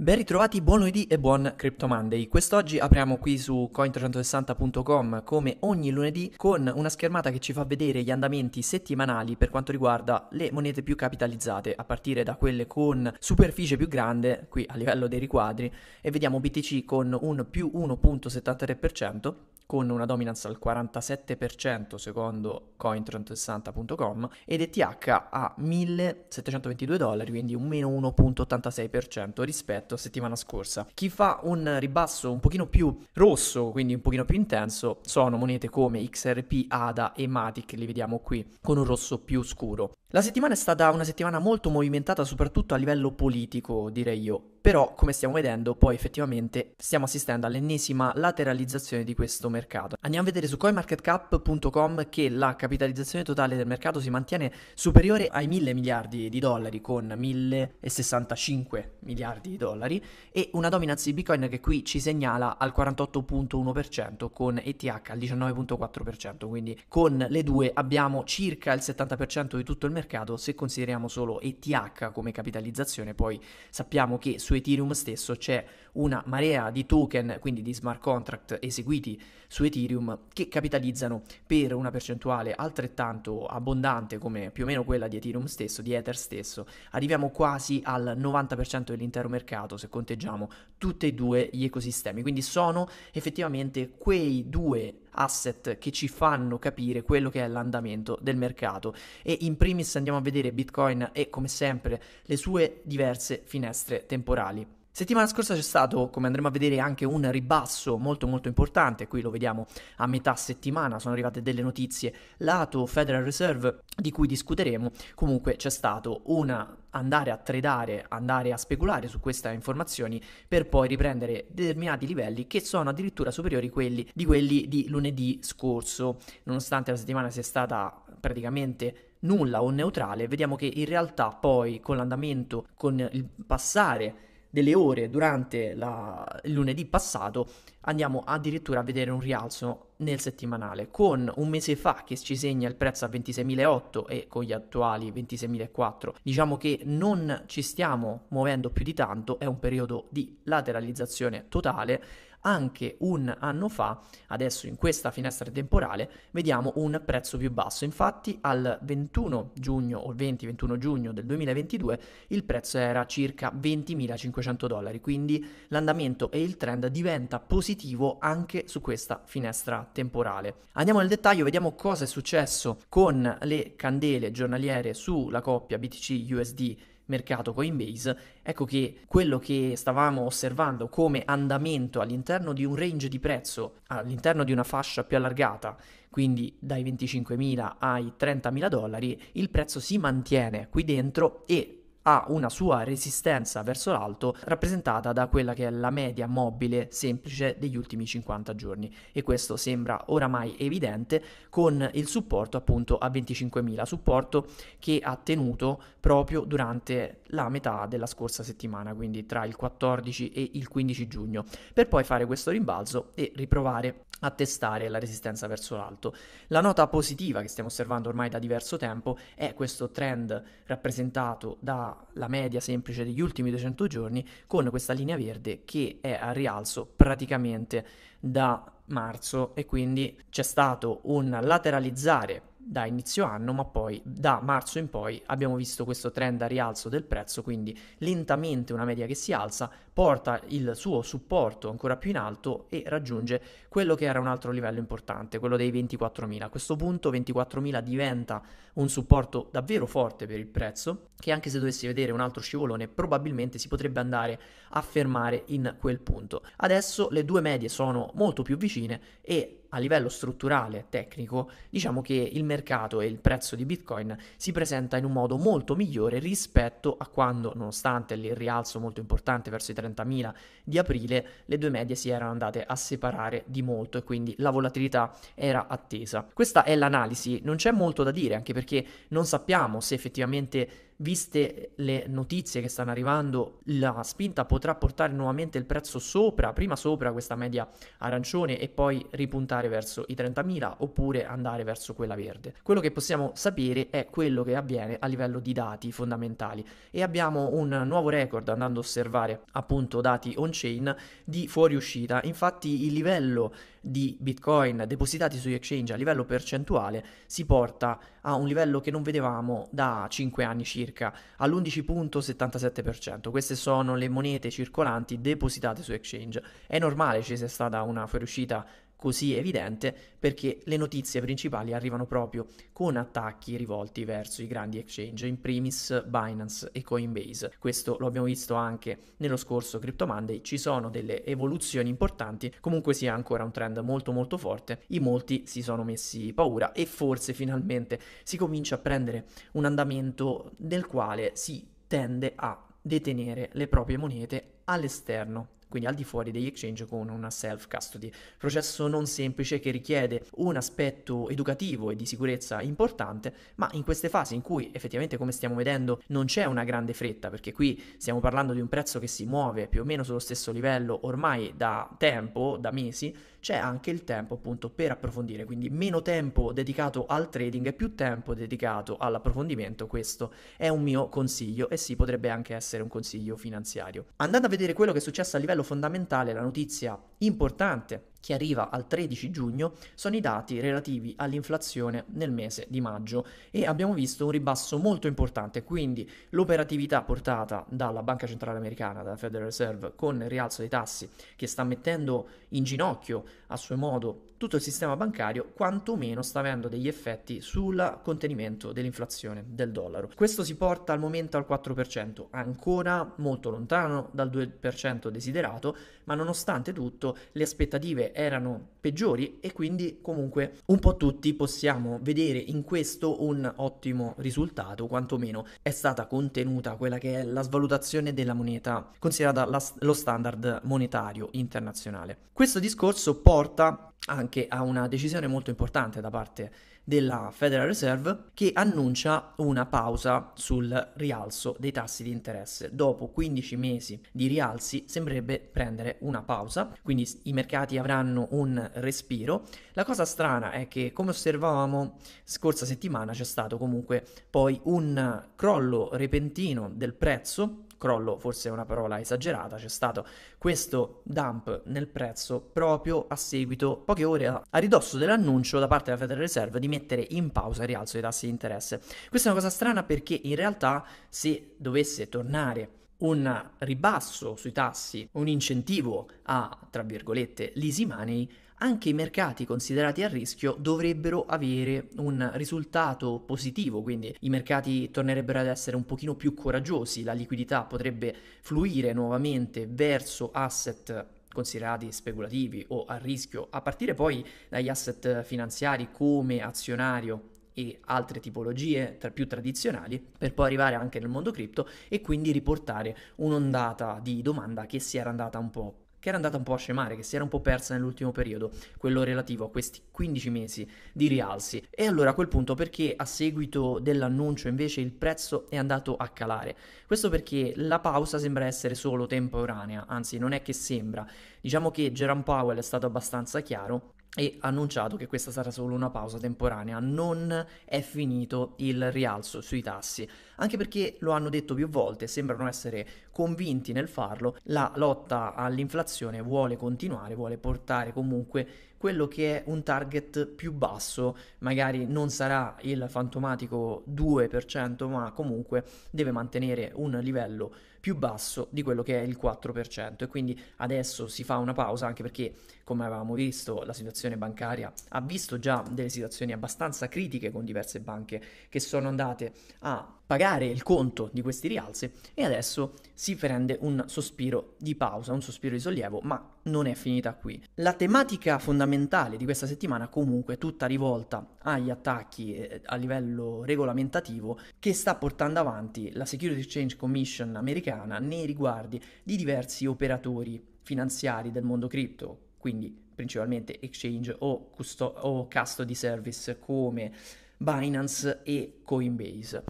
Ben ritrovati, buon lunedì e buon Crypto Monday. Quest'oggi apriamo qui su coin360.com come ogni lunedì con una schermata che ci fa vedere gli andamenti settimanali per quanto riguarda le monete più capitalizzate, a partire da quelle con superficie più grande, qui a livello dei riquadri, e vediamo BTC con un più 1.73%, con una dominance al 47% secondo cointrend 60com ed ETH a 1722 dollari, quindi un meno 1.86% rispetto a settimana scorsa. Chi fa un ribasso un pochino più rosso, quindi un pochino più intenso, sono monete come XRP, ADA e Matic, li vediamo qui con un rosso più scuro. La settimana è stata una settimana molto movimentata soprattutto a livello politico, direi io, però come stiamo vedendo poi effettivamente stiamo assistendo all'ennesima lateralizzazione di questo mercato. Andiamo a vedere su coinmarketcap.com che la capitalizzazione totale del mercato si mantiene superiore ai 1000 miliardi di dollari con 1065 miliardi di dollari e una dominanza di Bitcoin che qui ci segnala al 48.1% con ETH al 19.4%, quindi con le due abbiamo circa il 70% di tutto il mercato mercato, se consideriamo solo ETH come capitalizzazione, poi sappiamo che su Ethereum stesso c'è una marea di token, quindi di smart contract eseguiti su Ethereum, che capitalizzano per una percentuale altrettanto abbondante come più o meno quella di Ethereum stesso, di Ether stesso. Arriviamo quasi al 90% dell'intero mercato se conteggiamo tutti e due gli ecosistemi, quindi sono effettivamente quei due asset che ci fanno capire quello che è l'andamento del mercato e in primis stessa andiamo a vedere Bitcoin e come sempre le sue diverse finestre temporali. Settimana scorsa c'è stato, come andremo a vedere, anche un ribasso molto molto importante, qui lo vediamo a metà settimana, sono arrivate delle notizie lato Federal Reserve di cui discuteremo, comunque c'è stato un andare a tradare, andare a speculare su queste informazioni per poi riprendere determinati livelli che sono addirittura superiori a quelli di quelli di lunedì scorso, nonostante la settimana sia stata praticamente nulla o neutrale, vediamo che in realtà poi con l'andamento, con il passare delle ore durante la, il lunedì passato, andiamo addirittura a vedere un rialzo nel settimanale, con un mese fa che ci segna il prezzo a 26.008 e con gli attuali 26.004. Diciamo che non ci stiamo muovendo più di tanto, è un periodo di lateralizzazione totale anche un anno fa, adesso in questa finestra temporale, vediamo un prezzo più basso. Infatti al 21 giugno o 20-21 giugno del 2022 il prezzo era circa 20.500 dollari, quindi l'andamento e il trend diventa positivo anche su questa finestra temporale. Andiamo nel dettaglio, vediamo cosa è successo con le candele giornaliere sulla coppia BTC USD mercato Coinbase, ecco che quello che stavamo osservando come andamento all'interno di un range di prezzo, all'interno di una fascia più allargata, quindi dai 25.000 ai 30.000 dollari, il prezzo si mantiene qui dentro e ha una sua resistenza verso l'alto rappresentata da quella che è la media mobile semplice degli ultimi 50 giorni e questo sembra oramai evidente con il supporto appunto a 25.000, supporto che ha tenuto proprio durante la metà della scorsa settimana, quindi tra il 14 e il 15 giugno, per poi fare questo rimbalzo e riprovare a testare la resistenza verso l'alto. La nota positiva che stiamo osservando ormai da diverso tempo è questo trend rappresentato da la, media semplice degli ultimi 200 giorni con questa linea verde che è a rialzo praticamente da marzo e quindi c'è stato un lateralizzare da inizio anno, ma poi da marzo in poi abbiamo visto questo trend a rialzo del prezzo, quindi lentamente una media che si alza, porta il suo supporto ancora più in alto e raggiunge quello che era un altro livello importante, quello dei 24.000. A questo punto 24.000 diventa un supporto davvero forte per il prezzo, che anche se dovessi vedere un altro scivolone probabilmente si potrebbe andare a fermare in quel punto. Adesso le due medie sono molto più vicine e a livello strutturale tecnico, diciamo che il mercato e il prezzo di Bitcoin si presenta in un modo molto migliore rispetto a quando, nonostante il rialzo molto importante verso i 30.000 di aprile, le due medie si erano andate a separare di molto e quindi la volatilità era attesa. Questa è l'analisi, non c'è molto da dire, anche perché non sappiamo se effettivamente viste le notizie che stanno arrivando, la spinta potrà portare nuovamente il prezzo sopra, prima sopra questa media arancione e poi ripuntare verso i 30.000 oppure andare verso quella verde. Quello che possiamo sapere è quello che avviene a livello di dati fondamentali e abbiamo un nuovo record andando a osservare appunto dati on-chain di fuoriuscita. Infatti il livello di Bitcoin depositati sugli exchange a livello percentuale si porta a un livello che non vedevamo da 5 anni circa, all'11.77%. Queste sono le monete circolanti depositate su exchange. È normale ci sia stata una fuoriuscita così evidente perché le notizie principali arrivano proprio con attacchi rivolti verso i grandi exchange, in primis Binance e Coinbase. Questo lo abbiamo visto anche nello scorso Crypto Monday, ci sono delle evoluzioni importanti, comunque sia ancora un trend molto molto forte, in molti si sono messi paura e forse finalmente si comincia a prendere un andamento nel quale si tende a detenere le proprie monete all'esterno quindi al di fuori degli exchange con una self custody. Processo non semplice che richiede un aspetto educativo e di sicurezza importante, ma in queste fasi in cui effettivamente come stiamo vedendo non c'è una grande fretta, perché qui stiamo parlando di un prezzo che si muove più o meno sullo stesso livello ormai da tempo, da mesi, c'è anche il tempo appunto per approfondire, quindi meno tempo dedicato al trading e più tempo dedicato all'approfondimento, questo è un mio consiglio e sì potrebbe anche essere un consiglio finanziario. Andando a vedere quello che è successo a livello fondamentale, la notizia importante che arriva al 13 giugno sono i dati relativi all'inflazione nel mese di maggio e abbiamo visto un ribasso molto importante, quindi l'operatività portata dalla Banca Centrale Americana, dalla Federal Reserve, con il rialzo dei tassi che sta mettendo in ginocchio a suo modo tutto il sistema bancario quantomeno sta avendo degli effetti sul contenimento dell'inflazione del dollaro. Questo si porta al momento al 4%, ancora molto lontano dal 2% desiderato, ma nonostante tutto le aspettative erano peggiori e quindi comunque un po' tutti possiamo vedere in questo un ottimo risultato, quantomeno è stata contenuta quella che è la svalutazione della moneta considerata la, lo standard monetario internazionale. Questo discorso porta anche a una decisione molto importante da parte della Federal Reserve che annuncia una pausa sul rialzo dei tassi di interesse. Dopo 15 mesi di rialzi sembrerebbe prendere una pausa, quindi i mercati avranno un respiro. La cosa strana è che come osservavamo scorsa settimana c'è stato comunque poi un crollo repentino del prezzo crollo forse è una parola esagerata, c'è stato questo dump nel prezzo proprio a seguito, poche ore a, ridosso dell'annuncio da parte della Federal Reserve di mettere in pausa il rialzo dei tassi di interesse. Questa è una cosa strana perché in realtà se dovesse tornare un ribasso sui tassi, un incentivo a, tra virgolette, l'easy money, anche i mercati considerati a rischio dovrebbero avere un risultato positivo, quindi i mercati tornerebbero ad essere un pochino più coraggiosi, la liquidità potrebbe fluire nuovamente verso asset considerati speculativi o a rischio, a partire poi dagli asset finanziari come azionario e altre tipologie tra più tradizionali per poi arrivare anche nel mondo cripto e quindi riportare un'ondata di domanda che si era andata un po' che era andata un po' a scemare, che si era un po' persa nell'ultimo periodo, quello relativo a questi 15 mesi di rialzi. E allora a quel punto perché a seguito dell'annuncio invece il prezzo è andato a calare? Questo perché la pausa sembra essere solo temporanea, anzi non è che sembra. Diciamo che Jerome Powell è stato abbastanza chiaro e ha annunciato che questa sarà solo una pausa temporanea, non è finito il rialzo sui tassi, anche perché lo hanno detto più volte, sembrano essere convinti nel farlo, la lotta all'inflazione vuole continuare, vuole portare comunque quello che è un target più basso, magari non sarà il fantomatico 2%, ma comunque deve mantenere un livello più basso di quello che è il 4% e quindi adesso si fa una pausa anche perché come avevamo visto la situazione bancaria ha visto già delle situazioni abbastanza critiche con diverse banche che sono andate a pagare il conto di questi rialzi e adesso si prende un sospiro di pausa, un sospiro di sollievo, ma non è finita qui. La tematica fondamentale di questa settimana comunque è tutta rivolta agli attacchi eh, a livello regolamentativo che sta portando avanti la Security Exchange Commission americana nei riguardi di diversi operatori finanziari del mondo cripto, quindi principalmente exchange o, custo- o custody service come Binance e Coinbase.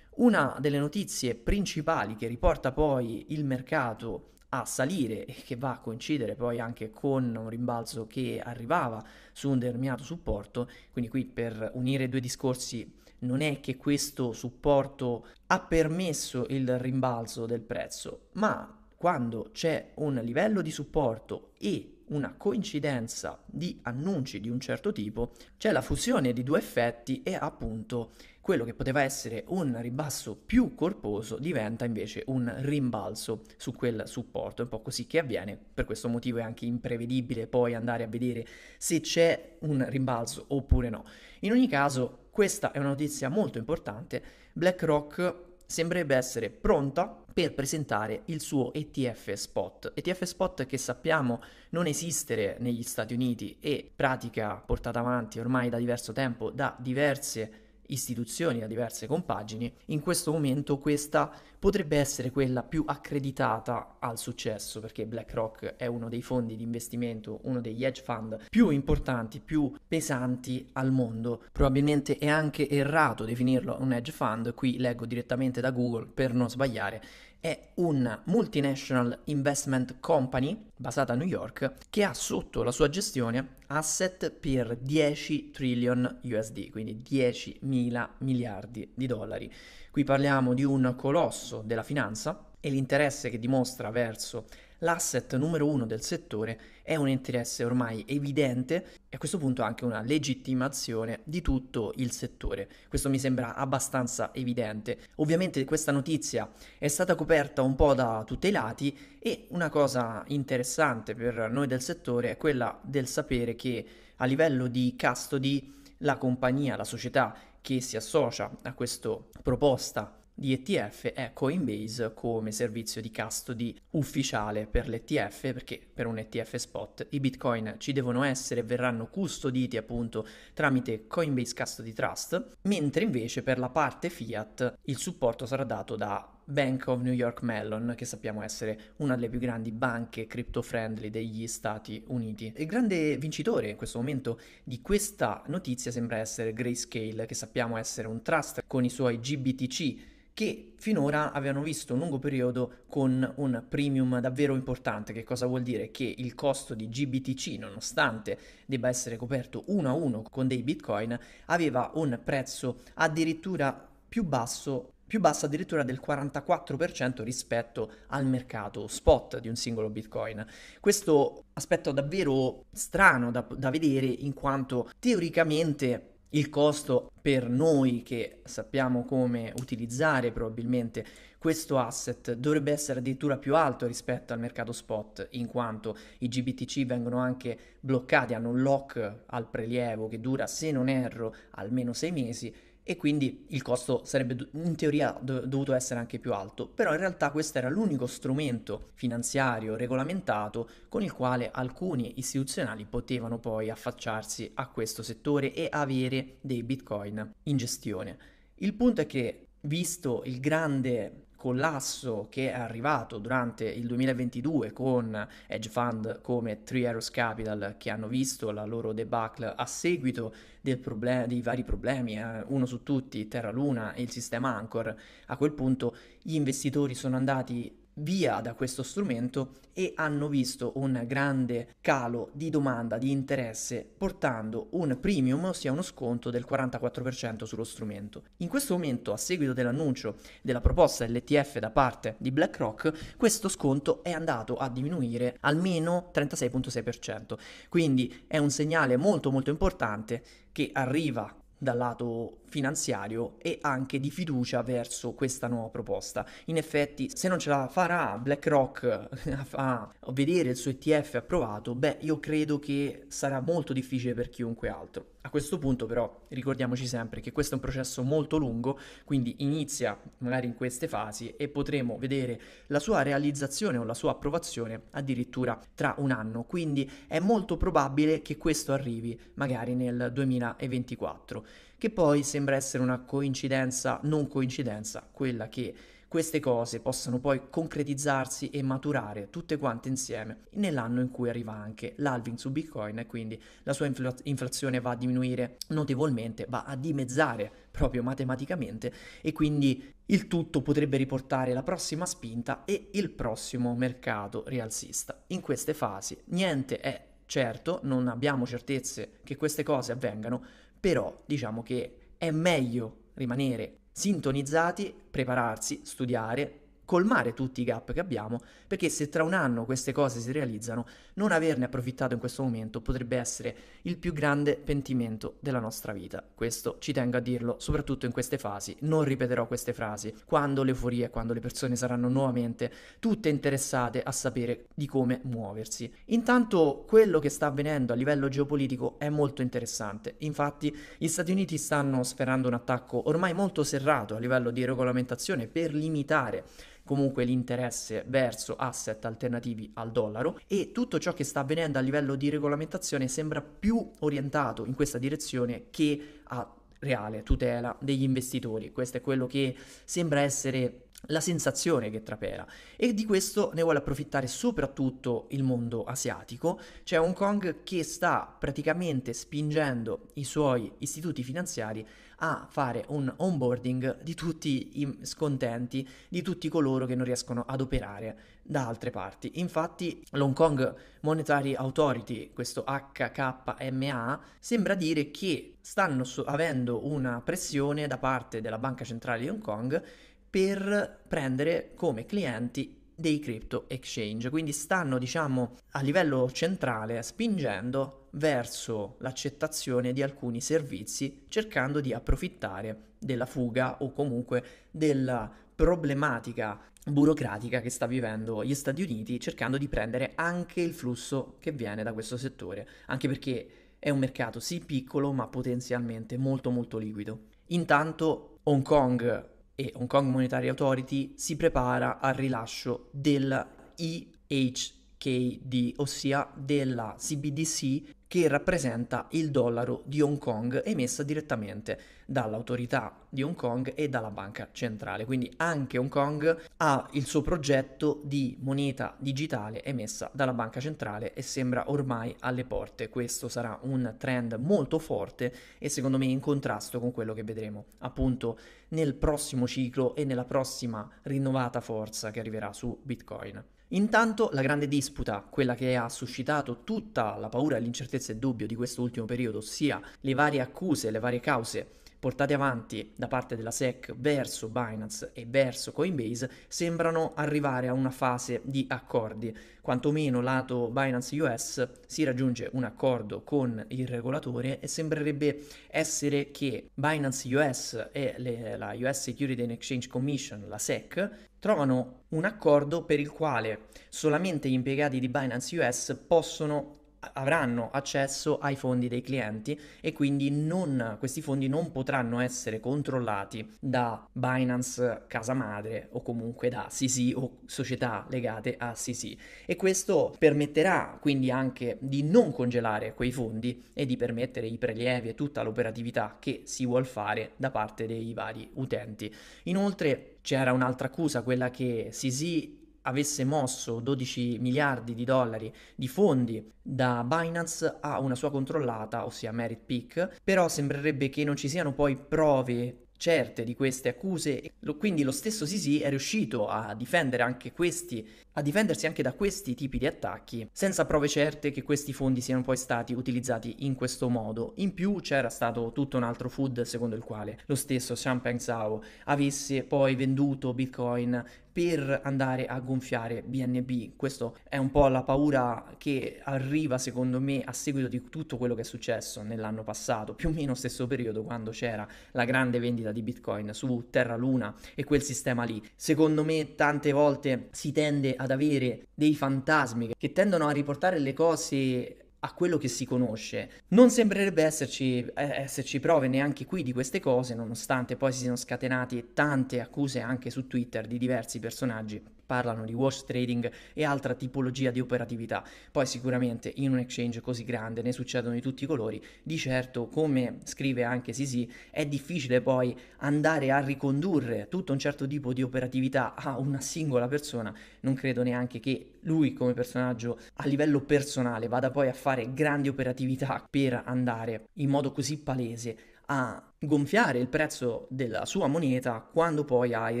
Una delle notizie principali che riporta poi il mercato a salire e che va a coincidere poi anche con un rimbalzo che arrivava su un determinato supporto, quindi qui per unire due discorsi non è che questo supporto ha permesso il rimbalzo del prezzo, ma quando c'è un livello di supporto e una coincidenza di annunci di un certo tipo, c'è la fusione di due effetti e appunto quello che poteva essere un ribasso più corposo diventa invece un rimbalzo su quel supporto, è un po' così che avviene, per questo motivo è anche imprevedibile poi andare a vedere se c'è un rimbalzo oppure no. In ogni caso questa è una notizia molto importante, BlackRock sembrerebbe essere pronta per presentare il suo ETF spot. ETF spot che sappiamo non esistere negli Stati Uniti e pratica portata avanti ormai da diverso tempo da diverse istituzioni, da diverse compagini, in questo momento questa potrebbe essere quella più accreditata al successo, perché BlackRock è uno dei fondi di investimento, uno degli hedge fund più importanti, più pesanti al mondo. Probabilmente è anche errato definirlo un hedge fund, qui leggo direttamente da Google per non sbagliare, è una multinational investment company basata a New York che ha sotto la sua gestione asset per 10 trillion USD, quindi 10 mila miliardi di dollari. Qui parliamo di un colosso della finanza e l'interesse che dimostra verso l'asset numero uno del settore è un interesse ormai evidente e a questo punto anche una legittimazione di tutto il settore. Questo mi sembra abbastanza evidente. Ovviamente questa notizia è stata coperta un po' da tutti i lati e una cosa interessante per noi del settore è quella del sapere che a livello di custody la compagnia, la società che si associa a questa proposta di ETF è Coinbase come servizio di custody ufficiale per l'ETF, perché per un ETF spot i bitcoin ci devono essere e verranno custoditi appunto tramite Coinbase Custody Trust, mentre invece per la parte fiat il supporto sarà dato da Bank of New York Mellon, che sappiamo essere una delle più grandi banche crypto-friendly degli Stati Uniti. Il grande vincitore in questo momento di questa notizia sembra essere Grayscale, che sappiamo essere un trust con i suoi GBTC che finora avevano visto un lungo periodo con un premium davvero importante. Che cosa vuol dire? Che il costo di GBTC, nonostante debba essere coperto uno a uno con dei bitcoin, aveva un prezzo addirittura più basso più bassa addirittura del 44% rispetto al mercato spot di un singolo bitcoin. Questo aspetto davvero strano da, da vedere in quanto teoricamente il costo per noi che sappiamo come utilizzare probabilmente questo asset dovrebbe essere addirittura più alto rispetto al mercato spot, in quanto i GBTC vengono anche bloccati, hanno un lock al prelievo che dura, se non erro, almeno sei mesi e quindi il costo sarebbe in teoria dovuto essere anche più alto, però in realtà questo era l'unico strumento finanziario regolamentato con il quale alcuni istituzionali potevano poi affacciarsi a questo settore e avere dei bitcoin in gestione. Il punto è che visto il grande collasso che è arrivato durante il 2022 con hedge fund come Three Arrows Capital che hanno visto la loro debacle a seguito problem- dei vari problemi, eh, uno su tutti, Terra Luna e il sistema Anchor, a quel punto gli investitori sono andati via da questo strumento e hanno visto un grande calo di domanda di interesse portando un premium, ossia uno sconto del 44% sullo strumento. In questo momento, a seguito dell'annuncio della proposta dell'ETF da parte di BlackRock, questo sconto è andato a diminuire almeno 36.6%, quindi è un segnale molto molto importante che arriva dal lato finanziario e anche di fiducia verso questa nuova proposta. In effetti, se non ce la farà BlackRock a vedere il suo ETF approvato, beh, io credo che sarà molto difficile per chiunque altro. A questo punto però ricordiamoci sempre che questo è un processo molto lungo, quindi inizia magari in queste fasi e potremo vedere la sua realizzazione o la sua approvazione addirittura tra un anno, quindi è molto probabile che questo arrivi magari nel 2024 che poi sembra essere una coincidenza, non coincidenza, quella che queste cose possano poi concretizzarsi e maturare tutte quante insieme nell'anno in cui arriva anche l'alving su Bitcoin e quindi la sua infla- inflazione va a diminuire notevolmente, va a dimezzare proprio matematicamente e quindi il tutto potrebbe riportare la prossima spinta e il prossimo mercato rialzista. In queste fasi niente è certo, non abbiamo certezze che queste cose avvengano, però diciamo che è meglio rimanere sintonizzati, prepararsi, studiare, colmare tutti i gap che abbiamo, perché se tra un anno queste cose si realizzano, non averne approfittato in questo momento potrebbe essere il più grande pentimento della nostra vita. Questo ci tengo a dirlo, soprattutto in queste fasi, non ripeterò queste frasi, quando l'euforia, quando le persone saranno nuovamente tutte interessate a sapere di come muoversi. Intanto quello che sta avvenendo a livello geopolitico è molto interessante, infatti gli Stati Uniti stanno sferrando un attacco ormai molto serrato a livello di regolamentazione per limitare comunque l'interesse verso asset alternativi al dollaro e tutto ciò che sta avvenendo a livello di regolamentazione sembra più orientato in questa direzione che a reale tutela degli investitori. Questo è quello che sembra essere la sensazione che trapela e di questo ne vuole approfittare soprattutto il mondo asiatico. cioè Hong Kong che sta praticamente spingendo i suoi istituti finanziari a fare un onboarding di tutti i scontenti, di tutti coloro che non riescono ad operare da altre parti. Infatti l'Hong Kong Monetary Authority, questo HKMA, sembra dire che stanno so- avendo una pressione da parte della Banca Centrale di Hong Kong per prendere come clienti dei crypto exchange, quindi stanno diciamo a livello centrale spingendo verso l'accettazione di alcuni servizi cercando di approfittare della fuga o comunque della problematica burocratica che sta vivendo gli Stati Uniti cercando di prendere anche il flusso che viene da questo settore, anche perché è un mercato sì piccolo ma potenzialmente molto molto liquido. Intanto Hong Kong e Hong Kong Monetary Authority si prepara al rilascio del IHKD, ossia della CBDC che rappresenta il dollaro di Hong Kong emessa direttamente dall'autorità di Hong Kong e dalla banca centrale. Quindi anche Hong Kong ha il suo progetto di moneta digitale emessa dalla banca centrale e sembra ormai alle porte. Questo sarà un trend molto forte e secondo me in contrasto con quello che vedremo appunto nel prossimo ciclo e nella prossima rinnovata forza che arriverà su Bitcoin. Intanto la grande disputa, quella che ha suscitato tutta la paura, l'incertezza e il dubbio di questo ultimo periodo, ossia le varie accuse, le varie cause portate avanti da parte della SEC verso Binance e verso Coinbase sembrano arrivare a una fase di accordi. Quantomeno lato Binance US si raggiunge un accordo con il regolatore e sembrerebbe essere che Binance US e le, la US Security and Exchange Commission, la SEC, trovano un accordo per il quale solamente gli impiegati di Binance US possono avranno accesso ai fondi dei clienti e quindi non, questi fondi non potranno essere controllati da Binance casa madre o comunque da CC o società legate a CC e questo permetterà quindi anche di non congelare quei fondi e di permettere i prelievi e tutta l'operatività che si vuol fare da parte dei vari utenti. Inoltre c'era un'altra accusa, quella che CC avesse mosso 12 miliardi di dollari di fondi da Binance a una sua controllata, ossia Merit Peak, però sembrerebbe che non ci siano poi prove certe di queste accuse, quindi lo stesso Sisi è riuscito a difendere anche questi, a difendersi anche da questi tipi di attacchi, senza prove certe che questi fondi siano poi stati utilizzati in questo modo. In più c'era stato tutto un altro food secondo il quale lo stesso Champagne Zhao avesse poi venduto Bitcoin per andare a gonfiare BNB. Questa è un po' la paura che arriva secondo me a seguito di tutto quello che è successo nell'anno passato, più o meno stesso periodo quando c'era la grande vendita di Bitcoin su Terra Luna e quel sistema lì. Secondo me tante volte si tende ad avere dei fantasmi che tendono a riportare le cose a quello che si conosce. Non sembrerebbe esserci, eh, esserci, prove neanche qui di queste cose, nonostante poi si siano scatenate tante accuse anche su Twitter di diversi personaggi parlano di wash trading e altra tipologia di operatività. Poi sicuramente in un exchange così grande ne succedono di tutti i colori, di certo come scrive anche Sisi è difficile poi andare a ricondurre tutto un certo tipo di operatività a una singola persona, non credo neanche che lui come personaggio a livello personale vada poi a fare grandi operatività per andare in modo così palese a gonfiare il prezzo della sua moneta quando poi ha i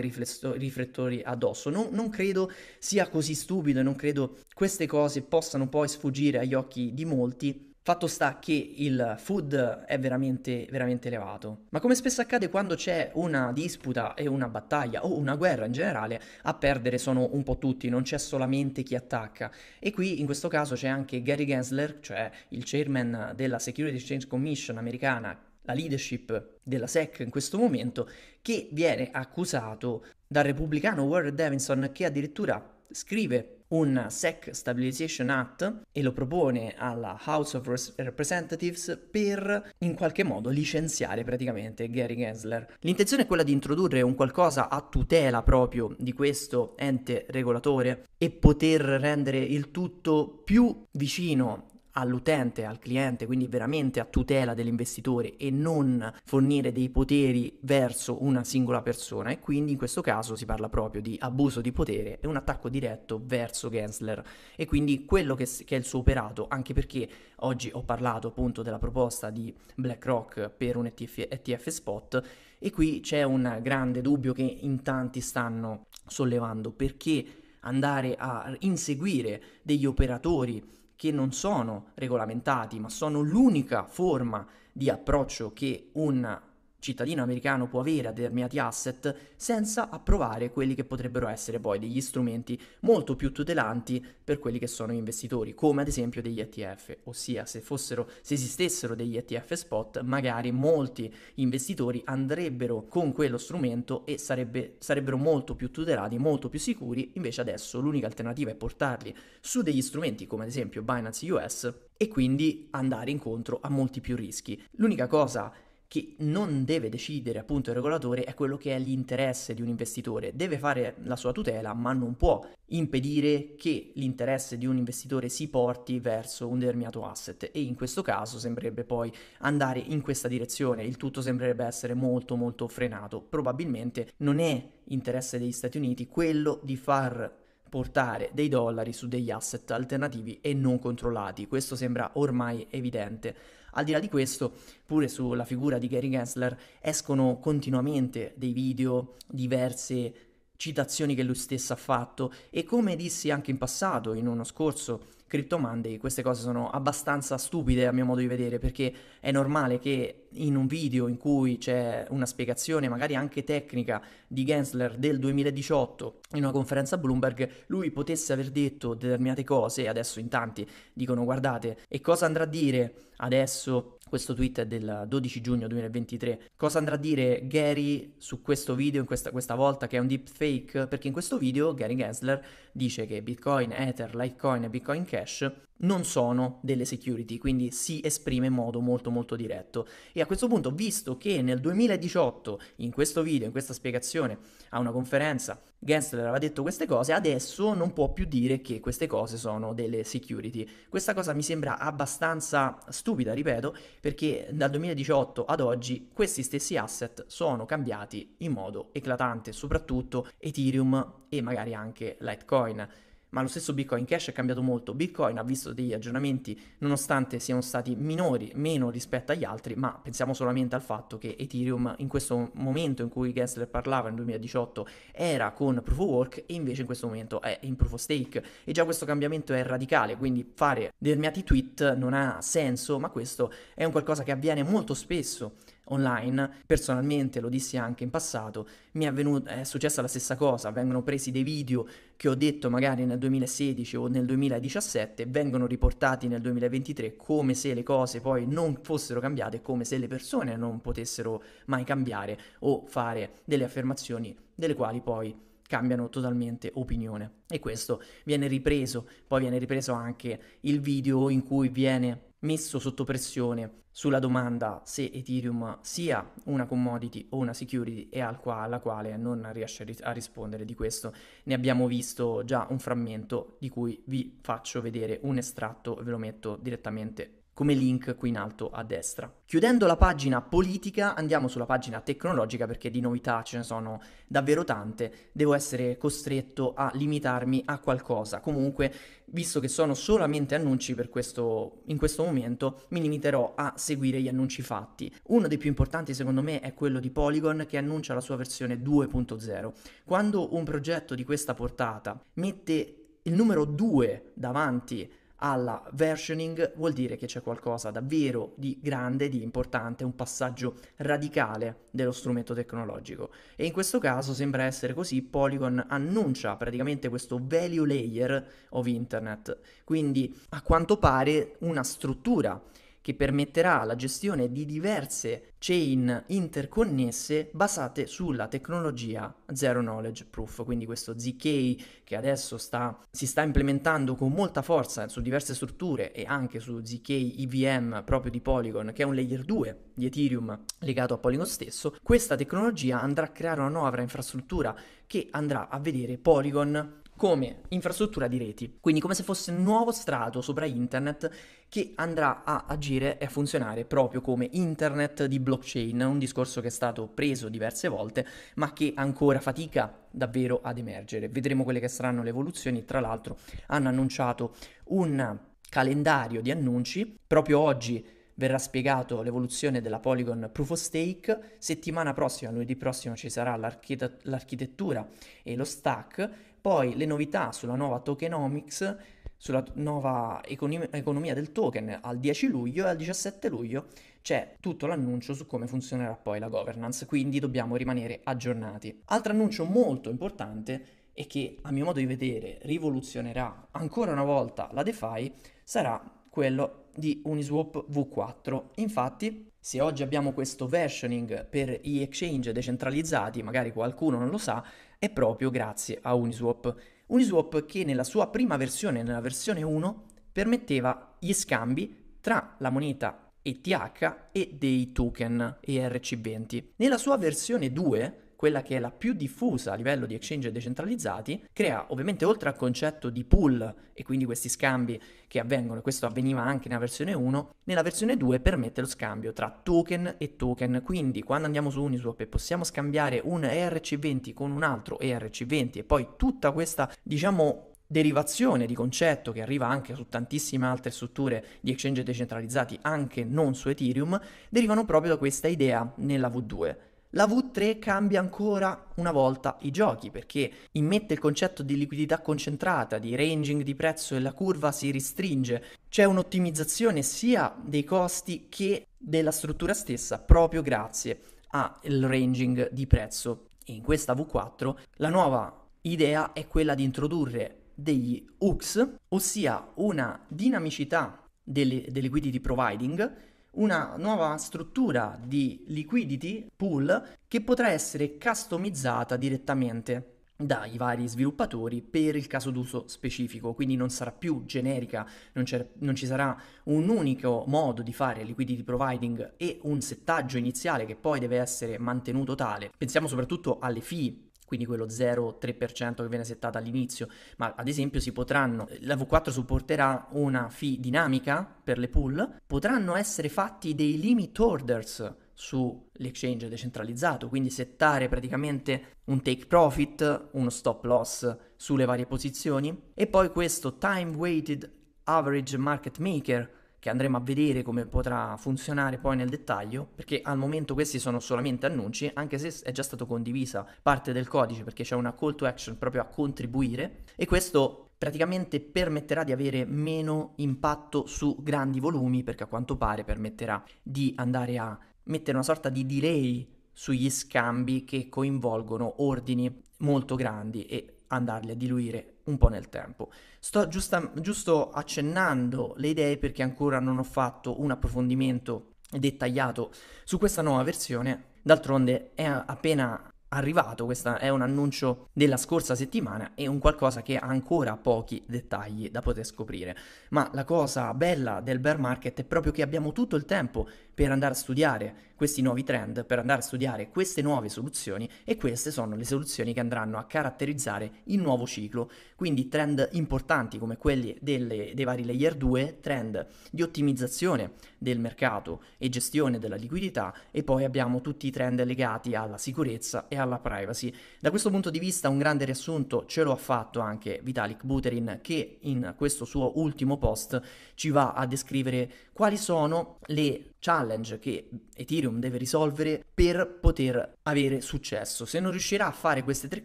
riflettori addosso. Non, non, credo sia così stupido e non credo queste cose possano poi sfuggire agli occhi di molti. Fatto sta che il food è veramente, veramente elevato. Ma come spesso accade quando c'è una disputa e una battaglia o una guerra in generale, a perdere sono un po' tutti, non c'è solamente chi attacca. E qui in questo caso c'è anche Gary Gensler, cioè il chairman della Security Exchange Commission americana, la leadership della SEC in questo momento, che viene accusato dal repubblicano Warren Davidson che addirittura scrive un SEC Stabilization Act e lo propone alla House of Representatives per in qualche modo licenziare praticamente Gary Gensler. L'intenzione è quella di introdurre un qualcosa a tutela proprio di questo ente regolatore e poter rendere il tutto più vicino all'utente, al cliente, quindi veramente a tutela dell'investitore e non fornire dei poteri verso una singola persona e quindi in questo caso si parla proprio di abuso di potere e un attacco diretto verso Gensler e quindi quello che, che è il suo operato, anche perché oggi ho parlato appunto della proposta di BlackRock per un ETF, ETF spot e qui c'è un grande dubbio che in tanti stanno sollevando perché andare a inseguire degli operatori che non sono regolamentati, ma sono l'unica forma di approccio che un cittadino americano può avere determinati asset senza approvare quelli che potrebbero essere poi degli strumenti molto più tutelanti per quelli che sono gli investitori, come ad esempio degli ETF, ossia se, fossero, se esistessero degli ETF spot, magari molti investitori andrebbero con quello strumento e sarebbe, sarebbero molto più tutelati, molto più sicuri, invece adesso l'unica alternativa è portarli su degli strumenti come ad esempio Binance US e quindi andare incontro a molti più rischi. L'unica cosa che non deve decidere appunto il regolatore è quello che è l'interesse di un investitore. Deve fare la sua tutela, ma non può impedire che l'interesse di un investitore si porti verso un determinato asset e in questo caso sembrerebbe poi andare in questa direzione. Il tutto sembrerebbe essere molto molto frenato. Probabilmente non è interesse degli Stati Uniti quello di far portare dei dollari su degli asset alternativi e non controllati. Questo sembra ormai evidente. Al di là di questo, pure sulla figura di Gary Gensler escono continuamente dei video, diverse citazioni che lui stesso ha fatto e come dissi anche in passato, in uno scorso Crypto Monday, queste cose sono abbastanza stupide a mio modo di vedere perché è normale che in un video in cui c'è una spiegazione magari anche tecnica di Gensler del 2018 in una conferenza Bloomberg lui potesse aver detto determinate cose adesso in tanti dicono guardate e cosa andrà a dire adesso questo tweet è del 12 giugno 2023 cosa andrà a dire Gary su questo video questa, questa volta che è un deepfake perché in questo video Gary Gensler dice che Bitcoin, Ether, Litecoin e Bitcoin Cash non sono delle security, quindi si esprime in modo molto molto diretto. E a questo punto, visto che nel 2018, in questo video, in questa spiegazione, a una conferenza, Gensler aveva detto queste cose, adesso non può più dire che queste cose sono delle security. Questa cosa mi sembra abbastanza stupida, ripeto, perché dal 2018 ad oggi questi stessi asset sono cambiati in modo eclatante, soprattutto Ethereum e magari anche Litecoin ma lo stesso Bitcoin Cash è cambiato molto. Bitcoin ha visto degli aggiornamenti nonostante siano stati minori, meno rispetto agli altri, ma pensiamo solamente al fatto che Ethereum in questo momento in cui Gensler parlava nel 2018 era con Proof of Work e invece in questo momento è in Proof of Stake e già questo cambiamento è radicale, quindi fare determinati tweet non ha senso, ma questo è un qualcosa che avviene molto spesso online, personalmente lo dissi anche in passato, mi è, venuto, è successa la stessa cosa, vengono presi dei video che ho detto magari nel 2016 o nel 2017, vengono riportati nel 2023 come se le cose poi non fossero cambiate, come se le persone non potessero mai cambiare o fare delle affermazioni delle quali poi cambiano totalmente opinione. E questo viene ripreso, poi viene ripreso anche il video in cui viene messo sotto pressione sulla domanda se Ethereum sia una commodity o una security e al qua, alla quale non riesce a, a rispondere di questo. Ne abbiamo visto già un frammento di cui vi faccio vedere un estratto, ve lo metto direttamente come link qui in alto a destra. Chiudendo la pagina politica andiamo sulla pagina tecnologica perché di novità ce ne sono davvero tante, devo essere costretto a limitarmi a qualcosa, comunque visto che sono solamente annunci per questo, in questo momento mi limiterò a seguire gli annunci fatti. Uno dei più importanti secondo me è quello di Polygon che annuncia la sua versione 2.0. Quando un progetto di questa portata mette il numero 2 davanti alla versioning vuol dire che c'è qualcosa davvero di grande, di importante, un passaggio radicale dello strumento tecnologico. E in questo caso sembra essere così, Polygon annuncia praticamente questo value layer of internet, quindi a quanto pare una struttura che permetterà la gestione di diverse chain interconnesse basate sulla tecnologia Zero Knowledge Proof, quindi questo ZK che adesso sta, si sta implementando con molta forza su diverse strutture e anche su ZK EVM proprio di Polygon, che è un layer 2 di Ethereum legato a Polygon stesso, questa tecnologia andrà a creare una nuova infrastruttura che andrà a vedere Polygon come infrastruttura di reti, quindi come se fosse un nuovo strato sopra internet che andrà a agire e a funzionare proprio come internet di blockchain, un discorso che è stato preso diverse volte ma che ancora fatica davvero ad emergere. Vedremo quelle che saranno le evoluzioni, tra l'altro hanno annunciato un calendario di annunci, proprio oggi verrà spiegato l'evoluzione della Polygon Proof of Stake, settimana prossima, lunedì prossimo ci sarà l'architettura e lo stack, poi le novità sulla nuova tokenomics, sulla nuova econom- economia del token al 10 luglio e al 17 luglio c'è tutto l'annuncio su come funzionerà poi la governance, quindi dobbiamo rimanere aggiornati. Altro annuncio molto importante e che a mio modo di vedere rivoluzionerà ancora una volta la DeFi sarà quello di Uniswap V4. Infatti, se oggi abbiamo questo versioning per gli exchange decentralizzati, magari qualcuno non lo sa, è proprio grazie a Uniswap. Uniswap che nella sua prima versione, nella versione 1, permetteva gli scambi tra la moneta ETH e dei token ERC20. Nella sua versione 2 quella che è la più diffusa a livello di exchange decentralizzati, crea ovviamente oltre al concetto di pool e quindi questi scambi che avvengono, e questo avveniva anche nella versione 1, nella versione 2 permette lo scambio tra token e token, quindi quando andiamo su Uniswap e possiamo scambiare un ERC20 con un altro ERC20 e poi tutta questa, diciamo, derivazione di concetto che arriva anche su tantissime altre strutture di exchange decentralizzati, anche non su Ethereum, derivano proprio da questa idea nella V2. La V3 cambia ancora una volta i giochi perché immette il concetto di liquidità concentrata, di ranging di prezzo e la curva si ristringe. C'è un'ottimizzazione sia dei costi che della struttura stessa proprio grazie al ranging di prezzo. E in questa V4 la nuova idea è quella di introdurre degli UX, ossia una dinamicità delle, delle guide di providing una nuova struttura di liquidity pool che potrà essere customizzata direttamente dai vari sviluppatori per il caso d'uso specifico, quindi non sarà più generica, non, non, ci sarà un unico modo di fare liquidity providing e un settaggio iniziale che poi deve essere mantenuto tale. Pensiamo soprattutto alle fee quindi quello 0,3% che viene settato all'inizio, ma ad esempio si potranno, la V4 supporterà una fee dinamica per le pool, potranno essere fatti dei limit orders sull'exchange decentralizzato, quindi settare praticamente un take profit, uno stop loss sulle varie posizioni e poi questo time weighted average market maker che andremo a vedere come potrà funzionare poi nel dettaglio, perché al momento questi sono solamente annunci, anche se è già stato condivisa parte del codice perché c'è una call to action proprio a contribuire e questo praticamente permetterà di avere meno impatto su grandi volumi perché a quanto pare permetterà di andare a mettere una sorta di delay sugli scambi che coinvolgono ordini molto grandi e andarli a diluire un po' nel tempo. Sto giusta, giusto accennando le idee perché ancora non ho fatto un approfondimento dettagliato su questa nuova versione, d'altronde è appena arrivato, questo è un annuncio della scorsa settimana e un qualcosa che ha ancora pochi dettagli da poter scoprire. Ma la cosa bella del bear market è proprio che abbiamo tutto il tempo per andare a studiare questi nuovi trend, per andare a studiare queste nuove soluzioni e queste sono le soluzioni che andranno a caratterizzare il nuovo ciclo. Quindi trend importanti come quelli delle, dei vari layer 2, trend di ottimizzazione del mercato e gestione della liquidità e poi abbiamo tutti i trend legati alla sicurezza e alla privacy. Da questo punto di vista un grande riassunto ce lo ha fatto anche Vitalik Buterin che in questo suo ultimo post ci va a descrivere quali sono le challenge che Ethereum deve risolvere per poter avere successo. Se non riuscirà a fare queste tre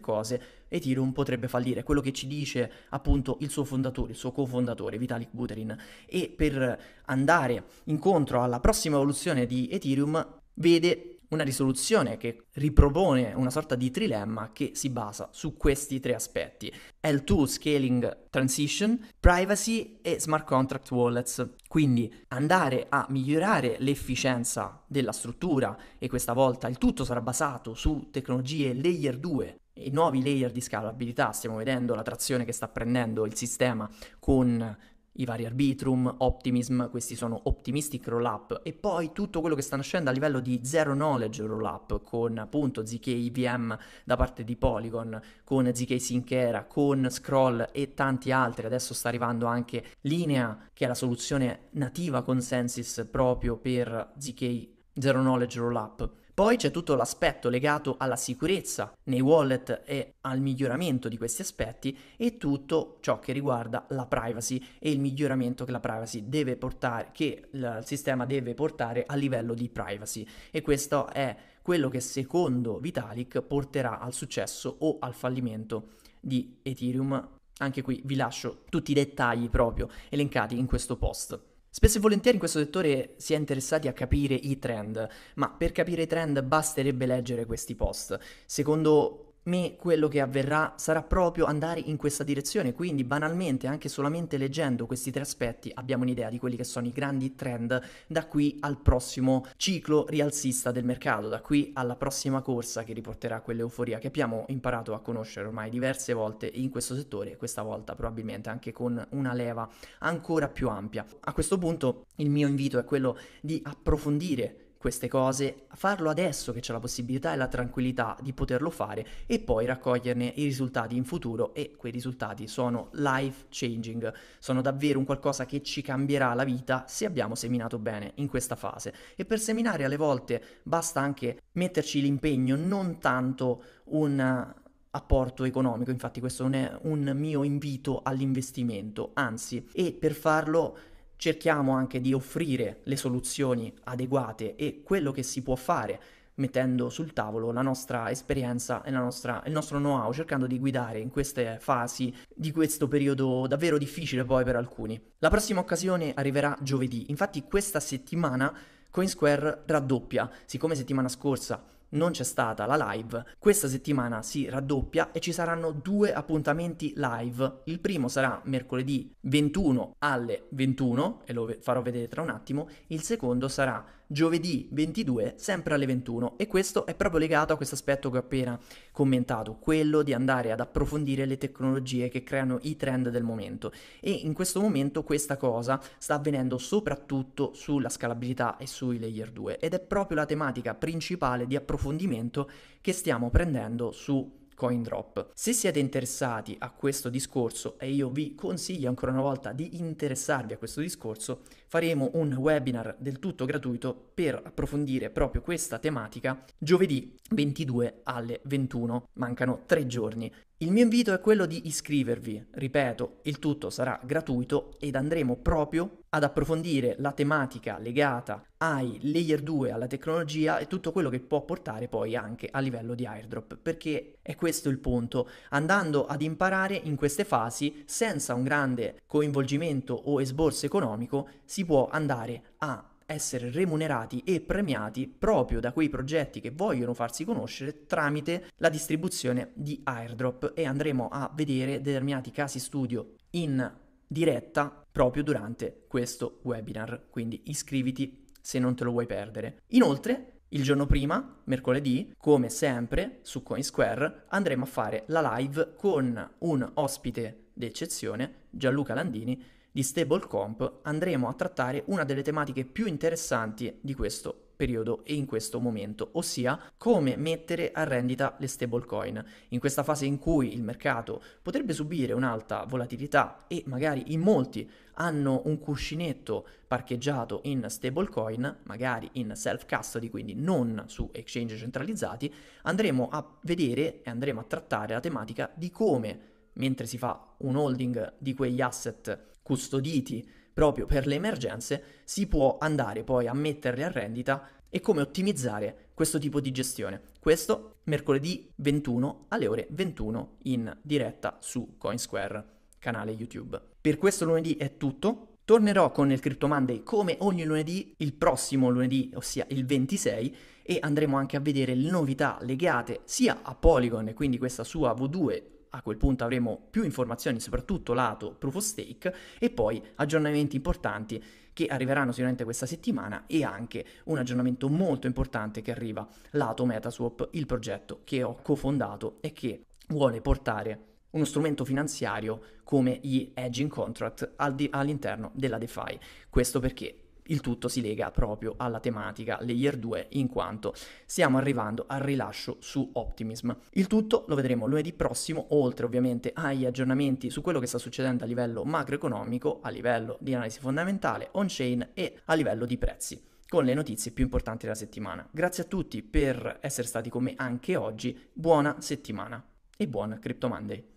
cose, Ethereum potrebbe fallire, quello che ci dice appunto il suo fondatore, il suo cofondatore Vitalik Buterin. E per andare incontro alla prossima evoluzione di Ethereum, vede una risoluzione che ripropone una sorta di trilemma che si basa su questi tre aspetti. L2 Scaling Transition, Privacy e Smart Contract Wallets. Quindi andare a migliorare l'efficienza della struttura e questa volta il tutto sarà basato su tecnologie layer 2 e nuovi layer di scalabilità, stiamo vedendo la trazione che sta prendendo il sistema con i vari Arbitrum, Optimism, questi sono Optimistic Rollup e poi tutto quello che sta nascendo a livello di Zero Knowledge Rollup con appunto ZK IVM da parte di Polygon, con ZK Sincera, con Scroll e tanti altri. Adesso sta arrivando anche Linea che è la soluzione nativa consensus proprio per ZK Zero Knowledge Rollup. Poi c'è tutto l'aspetto legato alla sicurezza nei wallet e al miglioramento di questi aspetti e tutto ciò che riguarda la privacy e il miglioramento che la privacy deve portare, che il sistema deve portare a livello di privacy. E questo è quello che secondo Vitalik porterà al successo o al fallimento di Ethereum. Anche qui vi lascio tutti i dettagli proprio elencati in questo post. Spesso e volentieri in questo settore si è interessati a capire i trend, ma per capire i trend basterebbe leggere questi post. Secondo me quello che avverrà sarà proprio andare in questa direzione, quindi banalmente anche solamente leggendo questi tre aspetti abbiamo un'idea di quelli che sono i grandi trend da qui al prossimo ciclo rialzista del mercato, da qui alla prossima corsa che riporterà quell'euforia che abbiamo imparato a conoscere ormai diverse volte in questo settore questa volta probabilmente anche con una leva ancora più ampia. A questo punto il mio invito è quello di approfondire queste cose, farlo adesso che c'è la possibilità e la tranquillità di poterlo fare e poi raccoglierne i risultati in futuro e quei risultati sono life changing, sono davvero un qualcosa che ci cambierà la vita se abbiamo seminato bene in questa fase e per seminare alle volte basta anche metterci l'impegno, non tanto un apporto economico, infatti questo non è un mio invito all'investimento, anzi, e per farlo cerchiamo anche di offrire le soluzioni adeguate e quello che si può fare mettendo sul tavolo la nostra esperienza e nostra, il nostro know-how, cercando di guidare in queste fasi di questo periodo davvero difficile poi per alcuni. La prossima occasione arriverà giovedì, infatti questa settimana Coinsquare raddoppia, siccome settimana scorsa non c'è stata la live, questa settimana si raddoppia e ci saranno due appuntamenti live. Il primo sarà mercoledì 21 alle 21 e lo farò vedere tra un attimo, il secondo sarà giovedì 22, sempre alle 21. E questo è proprio legato a questo aspetto che ho appena commentato, quello di andare ad approfondire le tecnologie che creano i trend del momento. E in questo momento questa cosa sta avvenendo soprattutto sulla scalabilità e sui layer 2 ed è proprio la tematica principale di approfondimento che stiamo prendendo su CoinDrop. Se siete interessati a questo discorso e io vi consiglio ancora una volta di interessarvi a questo discorso, faremo un webinar del tutto gratuito per approfondire proprio questa tematica giovedì 22 alle 21. Mancano tre giorni. Il mio invito è quello di iscrivervi, ripeto, il tutto sarà gratuito ed andremo proprio ad approfondire la tematica legata ai layer 2, alla tecnologia e tutto quello che può portare poi anche a livello di airdrop, perché è questo il punto, andando ad imparare in queste fasi senza un grande coinvolgimento o esborso economico si può andare a essere remunerati e premiati proprio da quei progetti che vogliono farsi conoscere tramite la distribuzione di airdrop e andremo a vedere determinati casi studio in diretta proprio durante questo webinar, quindi iscriviti se non te lo vuoi perdere. Inoltre, il giorno prima, mercoledì, come sempre su CoinSquare, andremo a fare la live con un ospite d'eccezione, Gianluca Landini, di stable comp andremo a trattare una delle tematiche più interessanti di questo periodo e in questo momento, ossia come mettere a rendita le stablecoin. In questa fase in cui il mercato potrebbe subire un'alta volatilità e magari in molti hanno un cuscinetto parcheggiato in stablecoin, magari in self custody, quindi non su exchange centralizzati, andremo a vedere e andremo a trattare la tematica di come mentre si fa un holding di quegli asset custoditi proprio per le emergenze, si può andare poi a metterli a rendita e come ottimizzare questo tipo di gestione. Questo mercoledì 21 alle ore 21 in diretta su Coinsquare, canale YouTube. Per questo lunedì è tutto. Tornerò con il Crypto Monday come ogni lunedì, il prossimo lunedì, ossia il 26, e andremo anche a vedere le novità legate sia a Polygon e quindi questa sua V2 a quel punto avremo più informazioni, soprattutto lato proof of stake, e poi aggiornamenti importanti che arriveranno sicuramente questa settimana e anche un aggiornamento molto importante che arriva lato Metaswap, il progetto che ho cofondato e che vuole portare uno strumento finanziario come gli hedging contract all'interno della DeFi. Questo perché il tutto si lega proprio alla tematica layer 2 in quanto stiamo arrivando al rilascio su Optimism. Il tutto lo vedremo lunedì prossimo, oltre ovviamente agli aggiornamenti su quello che sta succedendo a livello macroeconomico, a livello di analisi fondamentale, on-chain e a livello di prezzi con le notizie più importanti della settimana. Grazie a tutti per essere stati con me anche oggi, buona settimana e buon Crypto Monday.